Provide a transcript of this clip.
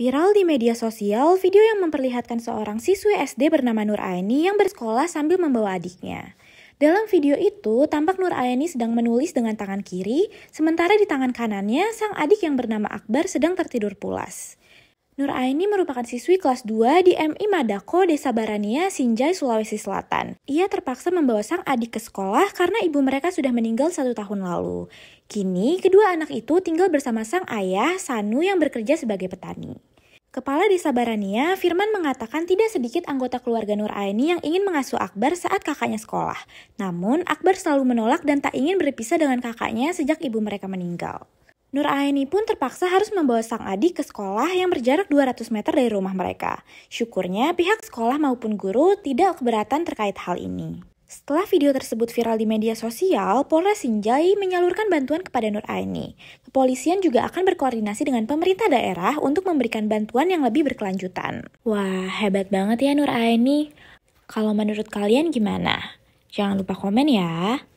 Viral di media sosial, video yang memperlihatkan seorang siswi SD bernama Nur Aini yang bersekolah sambil membawa adiknya. Dalam video itu, tampak Nur Aini sedang menulis dengan tangan kiri, sementara di tangan kanannya sang adik yang bernama Akbar sedang tertidur pulas. Nur Aini merupakan siswi kelas 2 di MI Madako, Desa Barania, Sinjai, Sulawesi Selatan. Ia terpaksa membawa sang adik ke sekolah karena ibu mereka sudah meninggal satu tahun lalu. Kini, kedua anak itu tinggal bersama sang ayah, Sanu, yang bekerja sebagai petani. Kepala Desa Barania, Firman mengatakan tidak sedikit anggota keluarga Nur Aini yang ingin mengasuh Akbar saat kakaknya sekolah. Namun, Akbar selalu menolak dan tak ingin berpisah dengan kakaknya sejak ibu mereka meninggal. Nur Aini pun terpaksa harus membawa sang adik ke sekolah yang berjarak 200 meter dari rumah mereka. Syukurnya pihak sekolah maupun guru tidak keberatan terkait hal ini. Setelah video tersebut viral di media sosial, Polres Sinjai menyalurkan bantuan kepada Nur Aini. Kepolisian juga akan berkoordinasi dengan pemerintah daerah untuk memberikan bantuan yang lebih berkelanjutan. Wah, hebat banget ya Nur Aini. Kalau menurut kalian gimana? Jangan lupa komen ya.